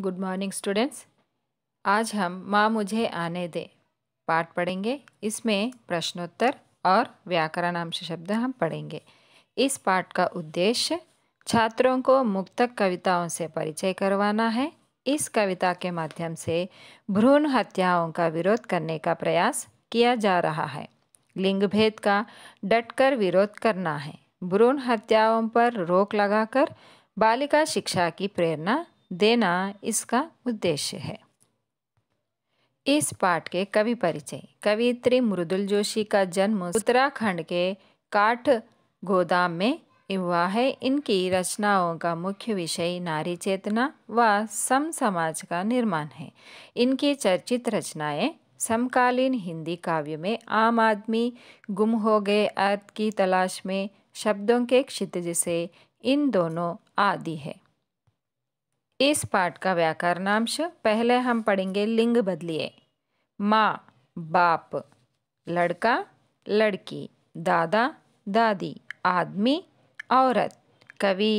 Good morning students आज हम माँ मुझे आने दे पाठ पढ़ेंगे इसमें प्रश्नोत्तर और व्याकरण अंश शब्द हम पढ़ेंगे इस पाठ का उद्देश्य छात्रों को मुक्तक कविताओं से परिचय करवाना है इस कविता के माध्यम से भ्रूण हत्याओं का विरोध करने का प्रयास किया जा रहा है लिंग भेद का डटकर विरोध करना है भ्रूण हत्याओं पर रोक लगाकर बालिका शिक्षा की प्रेरणा देना इसका उद्देश्य है इस पाठ के कवि परिचय कवियत्री मृदुल जोशी का जन्म उत्तराखंड के काठ गोदाम में हुआ है इनकी रचनाओं का मुख्य विषय नारी चेतना व सम समाज का निर्माण है इनकी चर्चित रचनाएं समकालीन हिंदी काव्य में आम आदमी गुम हो गए अर्थ की तलाश में शब्दों के क्षितिज से इन दोनों आदि है इस पाठ का व्याकरणांश पहले हम पढ़ेंगे लिंग बदलिए माँ बाप लड़का लड़की दादा दादी आदमी औरत कवि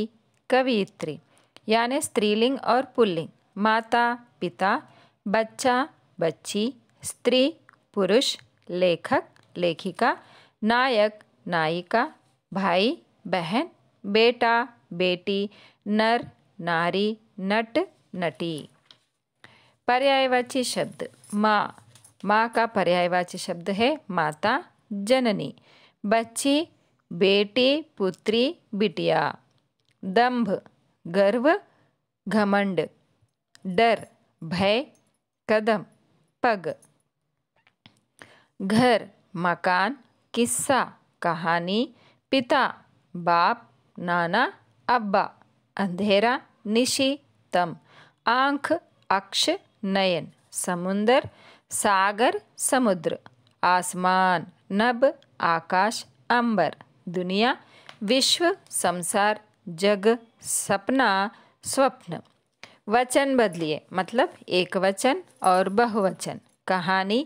कवियत्री यानी स्त्रीलिंग और पुल्लिंग माता पिता बच्चा बच्ची स्त्री पुरुष लेखक लेखिका नायक नायिका भाई बहन बेटा बेटी नर नारी नट नटी पर्यायवाची शब्द माँ माँ का पर्यायवाची शब्द है माता जननी बच्ची बेटी पुत्री बिटिया दंभ गर्व घमंड डर भय कदम पग घर मकान किस्सा कहानी पिता बाप नाना अब्बा अंधेरा निशी तम आंख अक्ष नयन समुंदर सागर समुद्र आसमान नभ आकाश अंबर दुनिया विश्व संसार जग सपना स्वप्न वचन बदलिए मतलब एक वचन और बहुवचन कहानी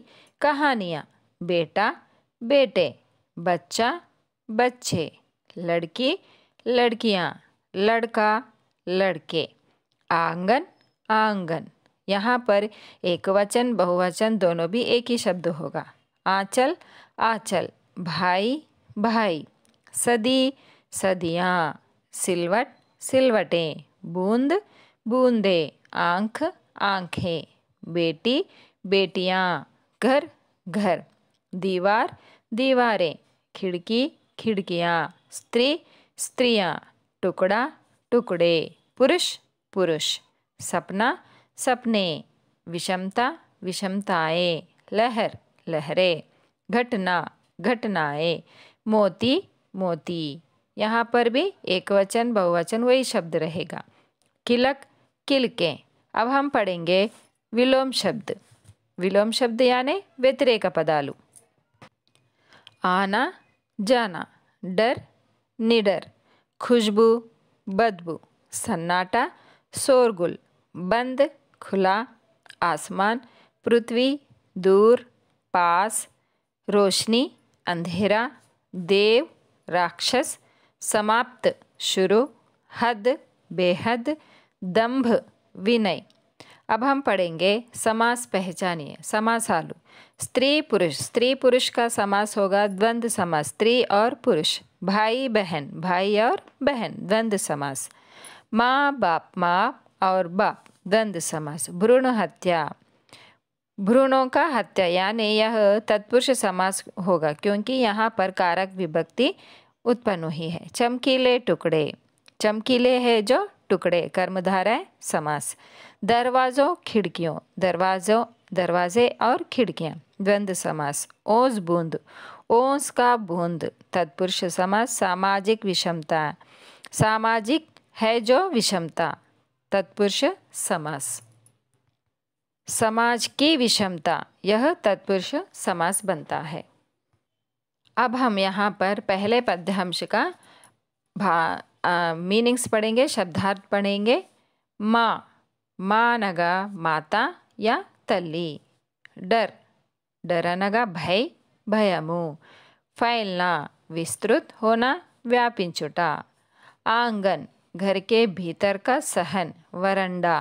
कहानियाँ बेटा बेटे बच्चा बच्चे लड़की लड़कियाँ लड़का लड़के आंगन आंगन यहाँ पर एक वचन बहुवचन दोनों भी एक ही शब्द होगा आंचल आंचल भाई भाई सदी सदियाँ सिलवट सिलवटें बूंद बूंदे आंख आंखें बेटी बेटियाँ घर घर दीवार दीवारें खिड़की खिड़कियाँ स्त्री स्त्रियाँ टुकड़ा टुकड़े पुरुष पुरुष सपना सपने विषमता विषमताएं लहर लहरें घटना घटनाएं मोती मोती यहाँ पर भी एक वचन बहुवचन वही शब्द रहेगा किलक किलके अब हम पढ़ेंगे विलोम शब्द विलोम शब्द यानी व्यतिरेक पदालु आना जाना डर निडर खुशबू बदबू सन्नाटा शोरगुल बंद खुला आसमान पृथ्वी दूर पास रोशनी अंधेरा देव राक्षस समाप्त शुरू हद बेहद दंभ विनय अब हम पढ़ेंगे समास पहचानिए समास आलू स्त्री पुरुष स्त्री पुरुष का समास होगा द्वंद्व समास स्त्री और पुरुष भाई बहन भाई और बहन द्वंद्व समास माँ बाप माँ और बाप द्वंद्व समास भ्रूण हत्या भ्रूणों का हत्या यानी यह तत्पुरुष समास होगा क्योंकि यहाँ पर कारक विभक्ति उत्पन्न हुई है चमकीले टुकड़े चमकीले है जो टुकड़े कर्मधाराएं समास दरवाज़ों खिड़कियों दरवाज़ों दरवाजे और खिड़कियाँ द्वंद्व समास ओस बूंद ओस का बूंद तत्पुरुष समास सामाजिक विषमता सामाजिक है जो विषमता तत्पुरुष समास समाज की विषमता यह तत्पुरुष समास बनता है अब हम यहाँ पर पहले पद्यांश का भा मीनिंग्स पढ़ेंगे शब्दार्थ पढ़ेंगे माँ माँ नगा माता या तल्ली डर डर नगा भय भयमु फैलना विस्तृत होना व्यापिंचुटा आंगन घर के भीतर का सहन वरंडा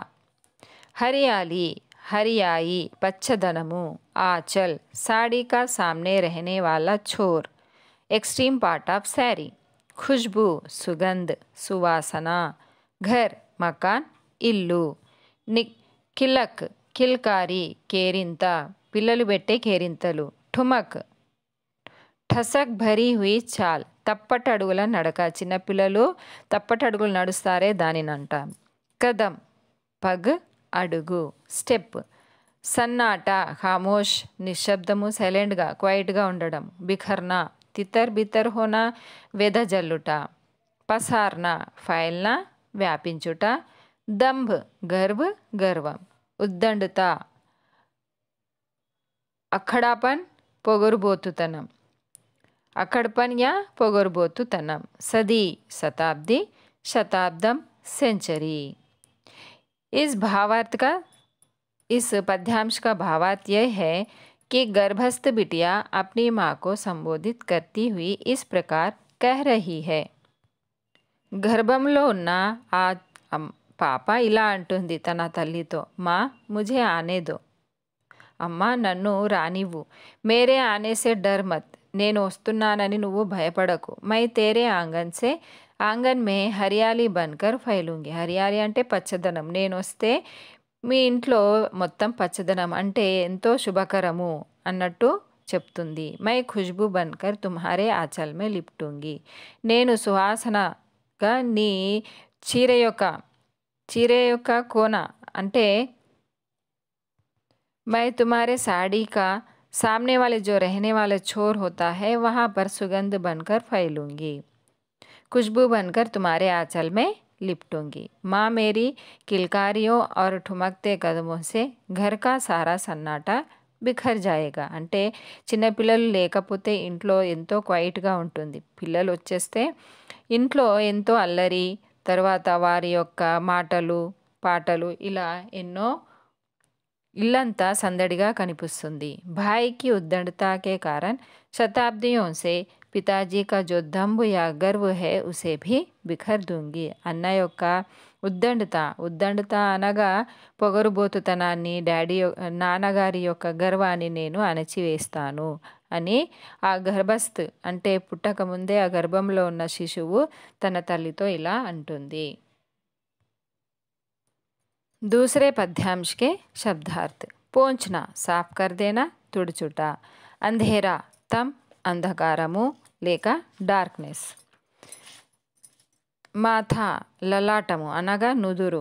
हरियाली हरियाई पच्छदनमु आचल साड़ी का सामने रहने वाला छोर एक्सट्रीम पार्ट ऑफ सैरी खुशबू सुगंध सुवासना घर मकान इल्लू ని किलकारी केरिंता కేరింత పిల్లలు పెట్టే ठुमक ठसक भरी हुई चाल అడుగుల నడక చిన్నపిల్లలు అడుగులు నడుస్తారే దానినంట కదం పగ్ అడుగు స్టెప్ సన్నాట ఖామోష్ నిశ్శబ్దము సైలెంట్గా క్వైట్గా ఉండడం బిఖర్నా తితర్ బితర్ హోనా వెదజల్లుట పసార్నా ఫైల్న వ్యాపించుట దంభ్ గర్వ్ గర్వం ఉద్దండుత అఖడాపన్ పొగరుబోతుతనం अखड़पन या पोगरबोत तनम सदी शताब्दी शताब्दम सेंचुरी इस भावार्थ का इस पद्यांश का भावार्थ यह है कि गर्भस्थ बिटिया अपनी माँ को संबोधित करती हुई इस प्रकार कह रही है गर्भम लो ना आ पापा इला अंटी तना तल्ली तो माँ मुझे आने दो अम्मा ननु रानी वो मेरे आने से डर मत నేను వస్తున్నానని నువ్వు భయపడకు మై తేరే ఆంగన్సే ఆంగన్ మే హరియాలి బన్కర్ ఫైలుంగి హరియాలి అంటే పచ్చదనం నేను వస్తే మీ ఇంట్లో మొత్తం పచ్చదనం అంటే ఎంతో శుభకరము అన్నట్టు చెప్తుంది మై ఖుష్బు బన్కర్ తుమ్హారే ఆచల్మే లిప్టుంగి నేను సువాసనగా నీ చీర యొక్క చీర యొక్క కోన అంటే మై తుమారే సాడీకా सामने वाले जो रहने वाले छोर होता है वहाँ पर सुगंध बनकर फैलूंगी खुशबू बनकर तुम्हारे आंचल में लिपटूंगी माँ मेरी किलकारियों और ठुमकते कदमों से घर का सारा सन्नाटा बिखर जाएगा అంటే చిన్నపిల్లలు లేకపోతే ఇంట్లో ఎంతో క్వైట్గా पिल పిల్లలు వచ్చేస్తే ఇంట్లో ఎంతో అల్లరి తర్వాత వారి యొక్క మాటలు పాటలు ఇల్లంతా సందడిగా కనిపిస్తుంది భాయికి ఉద్దండతాకే కారణ్ శతాబ్ది సే పితాజీ కా జో దంబు యా గర్వ్ హే ఉసే భీ బిఖర్ దుంగి అన్న యొక్క ఉద్దండత ఉద్దండత అనగా పొగరుబోతుతనాన్ని డాడీ నాన్నగారి యొక్క గర్వాన్ని నేను అణచివేస్తాను అని ఆ గర్భస్థ్ అంటే పుట్టకముందే ఆ గర్భంలో ఉన్న శిశువు తన తల్లితో ఇలా అంటుంది दूसरे पद्यांश के शब्दार्थ पोंछना साफ कर देना तुड़चुटा अंधेरा तम अंधकारमु లేక డార్క్నెస్ మాథా లలాటము అనగా నుదురు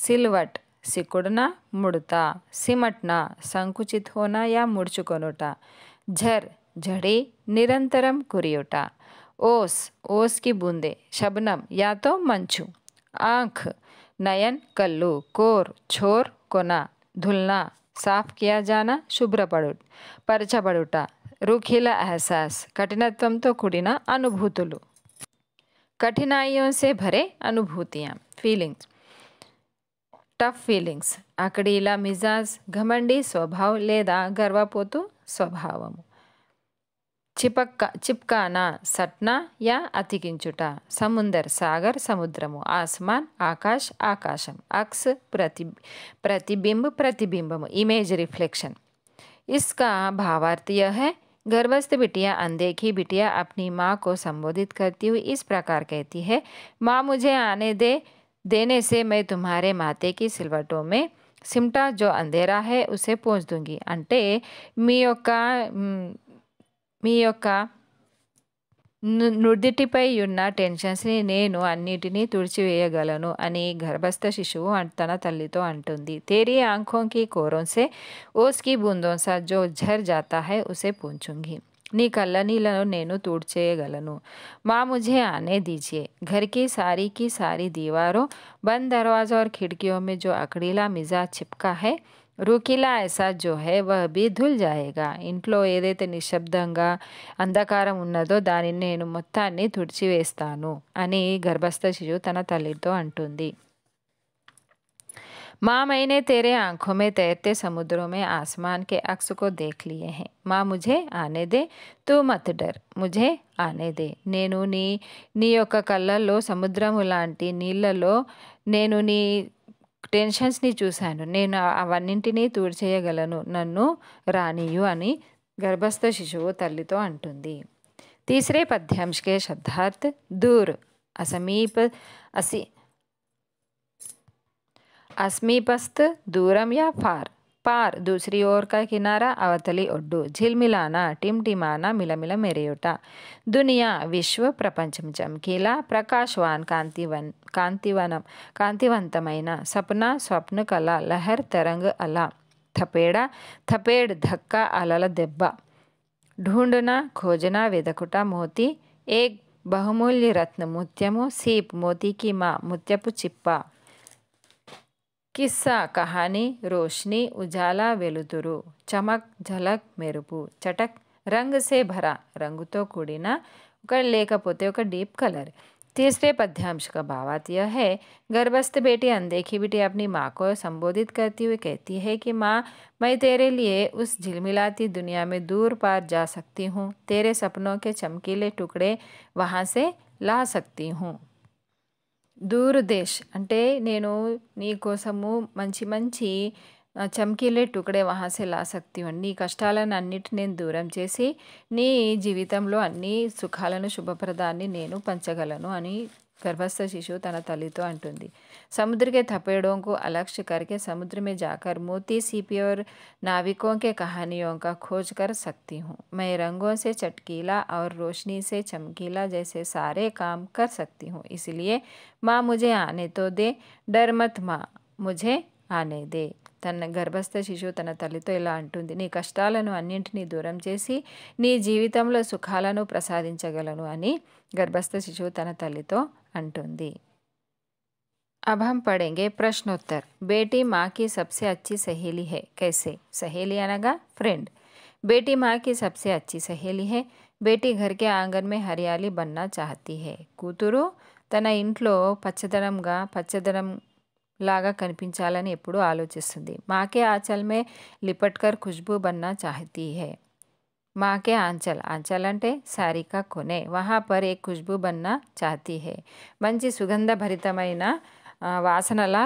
సిల్వట్ సిక్కుడున ముడత సిమట్న సంకుచిత్ హోన యా ముడుచుకొనుట ఝర్ ఝడి నిరంతరం కురియుట ఓస్ ఓస్ కి బూందే శబనం యాతో మంచు ఆంఖ్ नयन कल्लू कोर छोर कोना धुलना साफ किया जाना शुभ्रपड़ परचबड़ुटा रूखीला एहसास कठिनत्व तो कुड़ना अनुभूतुलु कठिनाइयों से भरे अनुभूतियाँ फीलिंग्स टफ फीलिंग्स अकड़ीला मिजाज घमंडी स्वभाव लेदा गर्वपोतु स्वभावमु चिपकाना सटना या अति అతికించుట समुंदर सागर समुद्रम आसमान आकाश आकाशम अक्स प्रति प्रतिबिंब प्रतिबिंबम इमेज रिफ्लेक्शन इसका भावार्थ यह है गर्भस्थ बिटिया अनदेखी बिटिया अपनी माँ को संबोधित करती हुई इस प्रकार कहती है माँ मुझे आने दे देने से मैं तुम्हारे माते की सिलवटों में सिमटा जो अंधेरा है उसे पहुँच दूंगी अंटे మీ नुडिट टेन्शन ने अंटी गर्भस्थ शिशु तन तल तो अटुदी तेरी आंखों की कोरों से ओस की बूंदों सा जो झर जाता है उसे पूछूंगी नी कल नैन तुड़चेयन माँ मुझे आने दीजिए घर की सारी की सारी दीवारों बंद दरवाजों और खिड़कियों में जो अकड़ीला मिजाज छिपका है రూకిలా ఎసాజ్ జో హే వహ్ బీ ధుల్ జాయేగా ఇంట్లో ఏదైతే నిశ్శబ్దంగా అంధకారం ఉన్నదో దానిని నేను మొత్తాన్ని తుడిచివేస్తాను అని గర్భస్థ శిశువు తన తల్లితో అంటుంది మా మైనే తేరే आंखों में तैरते ఆస్మాన్ కే आसमान के अक्स को देख लिए ఆనే దే తూ మత్ డర్ ముజే ఆనే దే నేను నీ నీ యొక్క కళ్ళల్లో సముద్రము లాంటి నీళ్ళలో నేను నీ టెన్షన్స్ని చూశాను నేను అవన్నింటినీ తూడిచేయగలను నన్ను రానియు అని గర్భస్థ శిశువు తల్లితో అంటుంది తీసరే పద్యాంశకే శబ్దార్థ్ దూర్ అసమీప అసి అసమీపస్థ్ దూరం యా ఫార్ पार दूसरी ओर का किनारा अवतली ओड्डू झिलमिलाना टिमटिमाना मिलमिला मेरेयुटा दुनिया विश्व प्रपंचम चमकीला ప్రకాశవాన్ కాంతివన్ కాంతివనం కాంతివంతమైన సపన స్వప్న కళ లహర్ తరంగ్ అలా థపేడ థపేడ్ ధక్కా అలల దెబ్బ ढूंढना खोजना वेदकुटा मोती एक बहुमूल्य रत्न मुत्यमु सीप मोती की माँ मुत्यपु चिप्पा किस्सा कहानी रोशनी उजाला వెలుతురు चमक झलक मेरुपु चटक रंग से भरा रंग तो कूड़ना లేకపోతే ఒక डीप कलर तीसरे पद्यांश का भावात यह है गर्भस्थ बेटी अनदेखी बेटी अपनी माँ को संबोधित करती हुई कहती है कि माँ मैं तेरे लिए उस झिलमिलाती दुनिया में दूर पार जा सकती हूँ तेरे सपनों के चमकीले टुकड़े वहाँ से ला सकती हूँ దూరదేశ్ అంటే నేను నీ కోసము మంచి మంచి చమ్కీలే టుకడే వహాసే ఆసక్తి ఉంది నీ కష్టాలను అన్నిటి నేను దూరం చేసి నీ జీవితంలో అన్ని సుఖాలను శుభప్రదాన్ని నేను పంచగలను అని गर्भस्थ शिशु तन तो अंटुंदी समुद्र के थपेड़ों को अलक्ष्य करके समुद्र में जाकर मोती सीपी और नाविकों के कहानियों का खोज कर सकती हूँ मैं रंगों से चटकीला और रोशनी से चमकीला जैसे सारे काम कर सकती हूँ इसलिए माँ मुझे आने तो दे डर मत माँ मुझे आने दे తన గర్భస్థ శిశువు తన తల్లితో ఇలా అంటుంది నీ కష్టాలను అన్నింటినీ దూరం చేసి నీ జీవితంలో సుఖాలను ప్రసాదించగలను అని గర్భస్థ శిశువు తన తల్లితో అంటుంది అభం हम ప్రశ్నోత్తర్ బేటీ మాకి సబ్సే అచ్చి సహేలి హే కైసే సహేలి అనగా ఫ్రెండ్ బేటీ మాకి సబ్సే అచ్చి సహేలి హే బేటీ ఘర్కే ఆంగన్ మే घर బన్నా आंगन హే కూతురు తన ఇంట్లో పచ్చదనంగా పచ్చదనం లాగా కనిపించాలని ఎప్పుడూ ఆలోచిస్తుంది మాకే ఆచల్మే లిపట్కర్ ఖుష్బూ బన్నా చాహతీ హే మాకే ఆంచల్ ఆంచల్ అంటే సారికా కొనే వహా పర్ ఏ ఖుష్బూ బన్నా చాహతీ హే మంచి సుగంధభరితమైన వాసనలా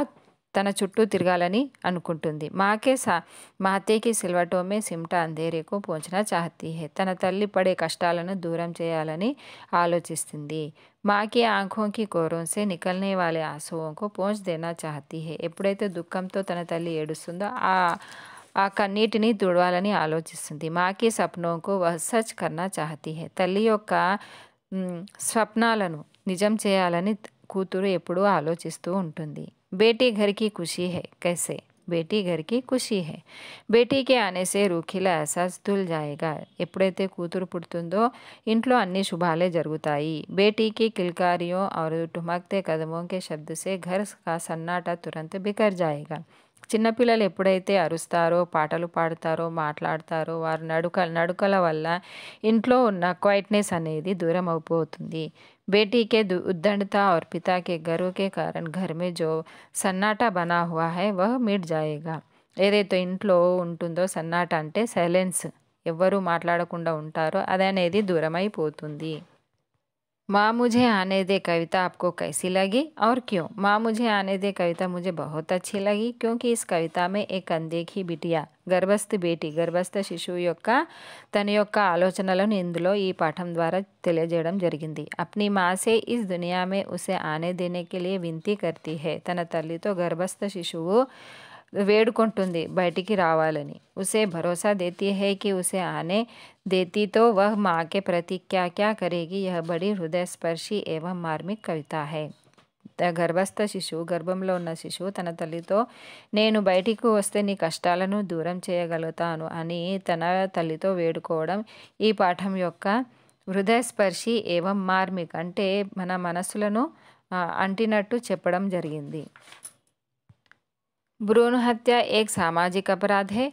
తన చుట్టూ తిరగాలని అనుకుంటుంది మాకే సా మాతేకి సిల్వటోమే సిమ్ట అందేరేకు పోంచనా చాహతీ హే తన తల్లి పడే కష్టాలను దూరం చేయాలని ఆలోచిస్తుంది మాకి ఆంఖోకి కోరోన్సే నికల్నే వాళ్ళే ఆసువుకు పోంచ్ దేనా చాహతీ హే ఎప్పుడైతే దుఃఖంతో తన తల్లి ఏడుస్తుందో ఆ ఆ కన్నీటిని తుడవాలని ఆలోచిస్తుంది మాకి స్వప్నంకు వసచ్ కన్నా చాహతీ హే తల్లి యొక్క స్వప్నాలను నిజం చేయాలని కూతురు ఎప్పుడూ ఆలోచిస్తూ ఉంటుంది बेटी घर की खुशी है कैसे बेटी घर की खुशी है बेटी के आने से रूखीला एहसास धुल जाएगा एपड़े कूतर पुड़ो इंट्लो अन्नी शुभाले जरूताई बेटी की किलकारियों और ठुमकते कदमों के शब्द से घर का सन्नाटा तुरंत बिखर जाएगा చిన్నపిల్లలు ఎప్పుడైతే అరుస్తారో పాటలు పాడతారో మాట్లాడతారో వారు నడుక నడుకల వల్ల ఇంట్లో ఉన్న క్వైట్నెస్ అనేది దూరం అయిపోతుంది బేటీకే దు और ఆర్ के गर्व के कारण घर में जो सन्नाटा बना हुआ है वह ఏదైతే ఇంట్లో ఉంటుందో సన్నాట అంటే సైలెన్స్ ఎవ్వరూ మాట్లాడకుండా ఉంటారో అది అనేది దూరమైపోతుంది माँ मुझे आने दे कविता आपको कैसी लगी और क्यों माँ मुझे आने दे कविता मुझे बहुत अच्छी लगी क्योंकि इस कविता में एक अनदेखी बिटिया गर्भस्थ बेटी गर्भस्थ शिशु ओक तन ओक आलोचन इंदो पाठम द्वारा तेजे जरिंद अपनी माँ से इस दुनिया में उसे आने देने के लिए विनती करती है तन तल तो गर्भस्थ शिशु వేడుకుంటుంది బయటికి రావాలని ఉసే భరోసా देती హే కి ఉసే ఆనే देती వహ్ మాకే माँ క్యా కరేగి యహ బడి హృదయస్పర్శి यह మార్మిక్ కవిత హే గర్భస్థ శిశువు గర్భంలో ఉన్న శిశువు తన తల్లితో నేను బయటికి వస్తే నీ కష్టాలను దూరం చేయగలుగుతాను అని తన తల్లితో వేడుకోవడం ఈ పాఠం యొక్క హృదయస్పర్శి ఏవం మార్మిక్ అంటే మన మనస్సులను అంటినట్టు చెప్పడం జరిగింది ভ্রूण হত্যা এক সামাজিক অপরাধ হে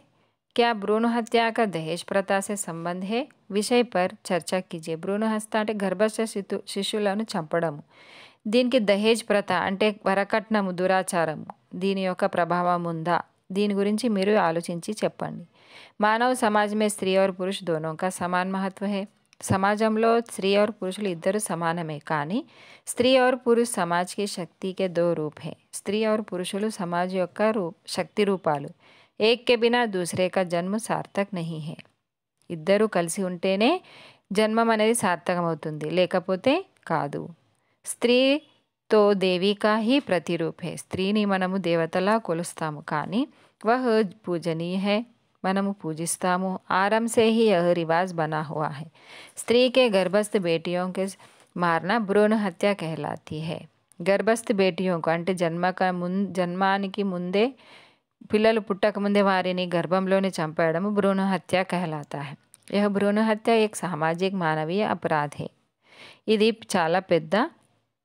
কি ভ্রूण হত্যা গদহেজ প্রথা से संबंध है विषय पर चर्चा कीजिए भ्रूण हस्ताटे गर्भ से शिशुलाणु চম্পড়াম দৈনিক দহেজ প্রথা అంటే వరకట్నముরাచారం దీని యొక్క প্রভাবముందా దీని గురించి మీరు আলোচনা చేసి చెప్పండి মানব সমাজে स्त्री और पुरुष दोनों का समान महत्व है సమాజంలో స్త్రీ ఔర్ పురుషులు ఇద్దరు సమానమే కానీ స్త్రీ और పురుష సమాజ్కి శక్తికే దో రూపే స్త్రీ और పురుషులు సమాజ్ యొక్క రూ శక్తి రూపాలు ఏకే బినా దూసరే జన్మ సార్థక్ నహి హే ఇద్దరు కలిసి ఉంటేనే జన్మం అనేది సార్థకమవుతుంది లేకపోతే కాదు స్త్రీ తో దేవికా హీ ప్రతిరూపే స్త్రీని మనము దేవతలా కొలుస్తాము కానీ వహ్ పూజనీయ హే मन पूजिस्ता आरंभ से ही यह रिवाज बना हुआ है स्त्री के गर्भस्थ बेटियों के मारना भ्रूण हत्या कहलाती है गर्भस्थ बेटियों को अंत जन्म का मुं जन्मा की मुदे पिल पुटक मुदे वारी गर्भम चंपेय भ्रूण हत्या कहलाता है यह भ्रूण हत्या एक सामाजिक मानवीय अपराध है इधी चला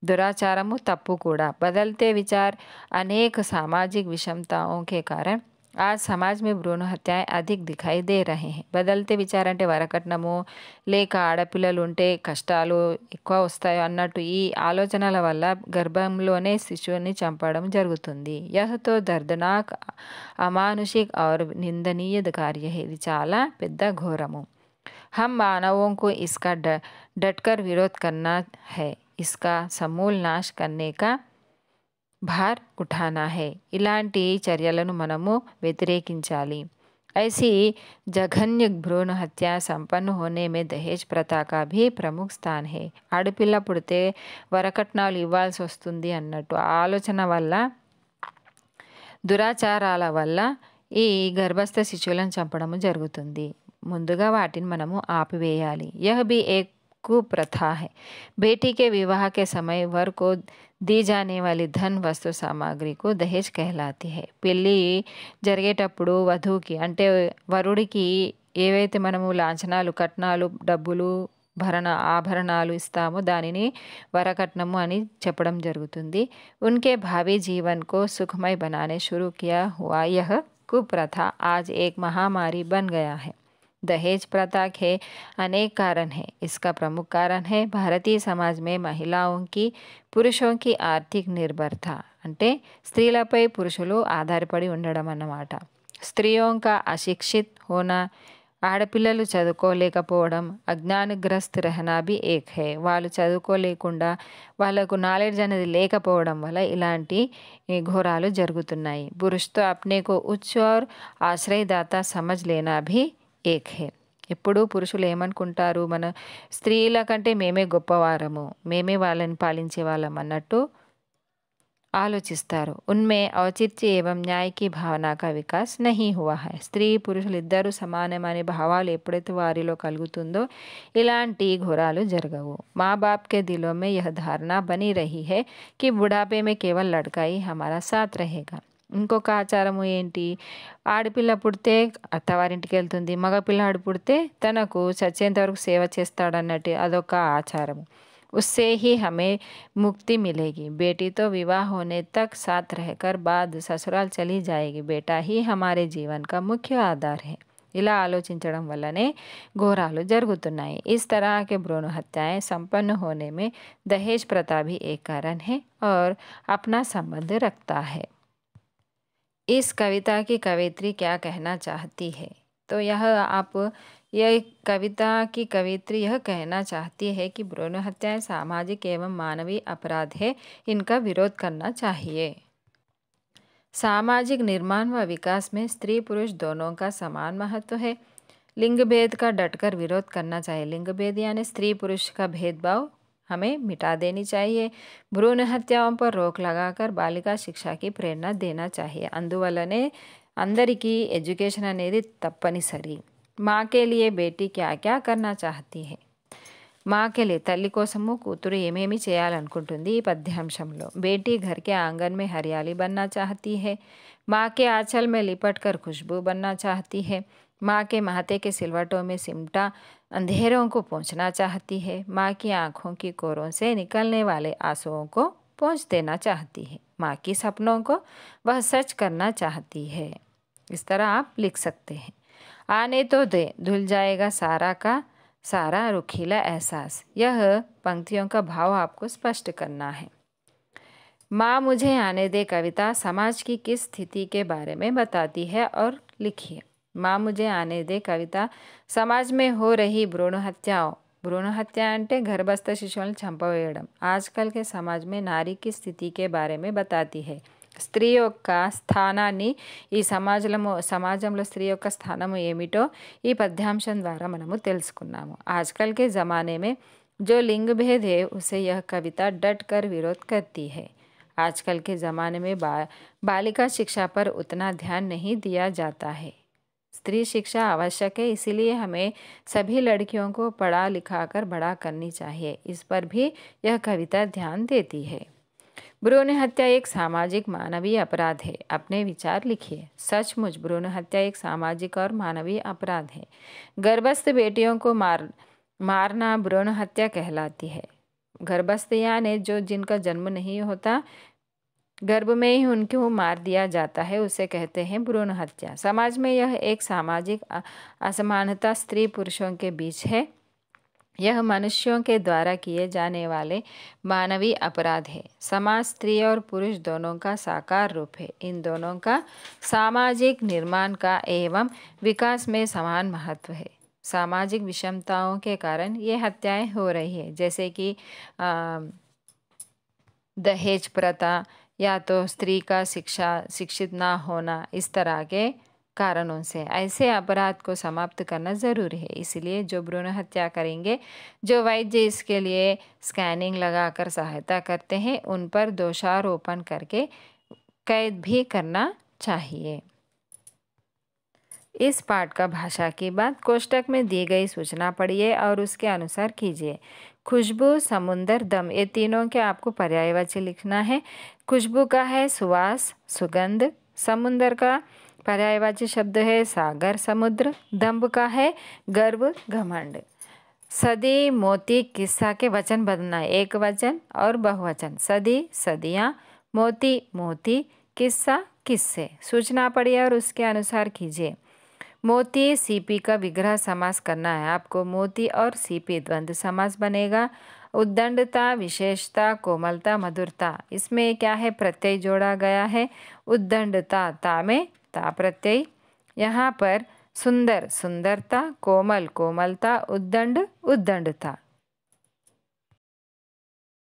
दुराचारमू तपूकूड़ा बदलते विचार अनेक सामाजिक विषमताओं के कारण आज समाज में భ్రూణ హత్యాయ్ అధిక్ దిఖాయి దే రహే బదల్తే విచార్ అంటే వరకట్నము లేక ఆడపిల్లలు ఉంటే కష్టాలు ఎక్కువ వస్తాయో అన్నట్టు ఈ ఆలోచనల వల్ల గర్భంలోనే శిశువుని చంపడం జరుగుతుంది యహతో దర్దనాక్ అమానుషిక్ ఆర్ నిందనీయ కార్య ఇది చాలా పెద్ద ఘోరము हम मानवों को इसका डटकर विरोध करना है इसका समूल नाश करने भार उठाना है इलांटी చర్యలను మనము వెதிரేకించాలి ఐసి జగన్య భ్రోణ హత్య సంপন্ন hone me దహేజప్రతా కా భే ప్రముఖ స్థాన హై ఆడపిల్ల పుdte వరకట్నాల్ ఇవ్వాల్సి వస్తుంది అన్నట్టు आलोचना వల్ల దురాచారాల వల్ల ఈ గర్భస్థ శిశులను చంపడం జరుగుతుంది ముందుగా వాటిని మనము ఆపవేయాలి యహ బి ఏక్ కు ప్రథా హై बेटी के विवाह के समय वर को दी जाने वाली धन वस्तु सामग्री को दहेज कहलाती है पेली जरगेटू वधु की अटे वरुड़ की एवती मन लाछना कटना डबूल भरण आभरण इस्मो दाने वरकटमी चपड़ जरूरत उनके भावी जीवन को सुखमय बनाने शुरू किया हुआ यह कुप्रथा आज एक महामारी बन गया है दहेज प्रथा के अनेक कारण हैं इसका प्रमुख कारण है भारतीय समाज में महिलाओं की పురుషం కి ఆర్థిక నిర్భర్త అంటే స్త్రీలపై పురుషులు ఆధారపడి ఉండడం అన్నమాట స్త్రీయోంక అశిక్షిత్ హోనా ఆడపిల్లలు చదువుకోలేకపోవడం అజ్ఞానగ్రస్త రహనా బి ఏక్ హే వాళ్ళు చదువుకోలేకుండా వాళ్ళకు నాలెడ్జ్ అనేది లేకపోవడం వల్ల ఇలాంటి ఘోరాలు జరుగుతున్నాయి పురుషుతో అప్నేకు ఉచ్ ఆశ్రయదాత సమజ్ లేనా భీ ఏక్ హే ఎప్పుడూ పురుషులు ఏమనుకుంటారు మన స్త్రీల కంటే మేమే గొప్పవారము మేమే వాళ్ళని పాలించే వాళ్ళం అన్నట్టు ఆలోచిస్తారు ఉన్మే ఔచిత్య ఏవం న్యాయకి భావన కా వికాస్ నహి హువా హై స్త్రీ పురుషులు ఇద్దరు సమానమనే భావాలు ఎప్పుడైతే వారిలో కలుగుతుందో ఇలాంటి ఘోరాలు జరగవు మా బాప్కే దిలోమే మే యహ ధారణ బని రహి హే కి బుఢాపే మే కేవల్ లడ్కాయి హమారా సాత్ రహేగా ఇంకొక ఆచారం ఏంటి ఆడి పిల్ల పుడితే అత్తవారింటికి వెళ్తుంది మగపిల్ల ఆడ పుడితే తనకొ సజీవంతవరకు సేవ చేస్తాడన్నటి అది ఒక ఆచారం. उससे ही हमें मुक्ति मिलेगी. बेटी तो विवाह होने तक साथ रहकर बाद ससुराल चली जाएगी। बेटा ही हमारे जीवन का मुख्य आधार है। ఇలా ఆలోచించడం వల్లే గోరాలు జరుగుతున్నాయి. ఈ తరాహ్ కే బ్రోనో హత్యై సంপন্ন హోనే మే దహేష్ ప్రతాప్ బి ఏకారణ హై aur apna sambandh rakhta hai. इस कविता की कवित्री क्या कहना चाहती है तो यह आप यह कविता की कवित्री यह कहना चाहती है कि भ्रूण हत्याएं सामाजिक एवं मानवीय अपराध है इनका विरोध करना चाहिए सामाजिक निर्माण व विकास में स्त्री पुरुष दोनों का समान महत्व है लिंग भेद का डटकर विरोध करना चाहिए लिंग भेद यानी स्त्री पुरुष का भेदभाव हमें मिटा देनी चाहिए भ्रूण हत्याओं पर रोक लगाकर बालिका शिक्षा की प्रेरणा देना चाहिए अंदवलने अंदर की एजुकेशन अने तपन सरी माँ के लिए बेटी क्या क्या करना चाहती है माँ के लिए तल्ली कोसमु कूतर एमेमी चेयरुदी पद्यांश बेटी घर के आंगन में हरियाली बनना चाहती है माँ के आंचल में लिपट कर खुशबू बनना चाहती है माँ के माते के सिलवटों में सिमटा अंधेरों को पहुंचना चाहती है माँ की आँखों की कोरों से निकलने वाले आंसुओं को पहुंच देना चाहती है माँ की सपनों को वह सच करना चाहती है इस तरह आप लिख सकते हैं आने तो दे धुल जाएगा सारा का सारा रुखीला एहसास यह पंक्तियों का भाव आपको स्पष्ट करना है माँ मुझे आने दे कविता समाज की किस स्थिति के बारे में बताती है और लिखिए मां मुझे आने दे कविता समाज में हो रही भ्रूण हत्या भ्रूण हत्या అంటే గర్భస్థ శిశులను చంపవేడం ఆజ్కల్ కే సమాజమే న్ారీ కి స్థితి కే బారే మే బతాతీ హై స్త్రీయో కా స్థానాని ఈ సమాజల సమాజంలో స్త్రీయో కా స్థానము ఏమిటో ఈ పద్యంషం ద్వారా మనము తెలుసుకున్నాము ఆజ్కల్ కే జమానే మే జో లింగ భేద హై ఉసే యహ కవిత డడ్ కర్ విరోధ కర్తీ హై ఆజ్కల్ కే జమానే మే బాలికా శిక్షా పర్ ఉత్నా ధ్యాన్ నహీ దయా జాతా హై स्त्री शिक्षा आवश्यक है इसीलिए हमें सभी लड़कियों को पढ़ा लिखा कर बड़ा करनी चाहिए इस पर भी यह कविता ध्यान देती है भ्रूण हत्या एक सामाजिक मानवीय अपराध है अपने विचार लिखिए सचमुच भ्रूण हत्या एक सामाजिक और मानवीय अपराध है गर्भस्थ बेटियों को मार मारना भ्रूण हत्या कहलाती है गर्भस्थ यानी जो जिनका जन्म नहीं होता गर्भ में ही उनको मार दिया जाता है उसे कहते हैं भ्रूण हत्या समाज में यह एक सामाजिक असमानता स्त्री पुरुषों के बीच है यह मनुष्यों के द्वारा किए जाने वाले मानवीय अपराध है समाज स्त्री और पुरुष दोनों का साकार रूप है इन दोनों का सामाजिक निर्माण का एवं विकास में समान महत्व है सामाजिक विषमताओं के कारण ये हत्याएं हो रही है जैसे कि दहेज प्रथा या तो स्त्री का शिक्षा शिक्षित ना होना इस तरह के कारणों से ऐसे अपराध को समाप्त करना ज़रूरी है इसलिए जो भ्रूण हत्या करेंगे जो वैद्य इसके लिए स्कैनिंग लगाकर सहायता करते हैं उन पर दोषारोपण करके कैद भी करना चाहिए इस पाठ का भाषा की बात कोष्टक में दी गई सूचना पढ़िए और उसके अनुसार कीजिए खुशबू समुंदर दम ये तीनों के आपको पर्यायवाची लिखना है खुशबू का है सुवास सुगंध समुन्दर का पर्यायवाची शब्द है सागर समुद्र दम्भ का है गर्व घमंड सदी मोती किस्सा के वचन बदलना एक वचन और बहुवचन सदी सदियाँ मोती मोती किस्सा किस्से सूचना पड़िए और उसके अनुसार कीजिए मोती सीपी का विग्रह समास करना है आपको मोती और सीपी द्वंद्व समास बनेगा उद्दंडता विशेषता कोमलता मधुरता इसमें क्या है प्रत्यय जोड़ा गया है उद्दंडता ता में ता प्रत्यय यहाँ पर सुंदर सुंदरता कोमल कोमलता उद्दंड उद्दंडता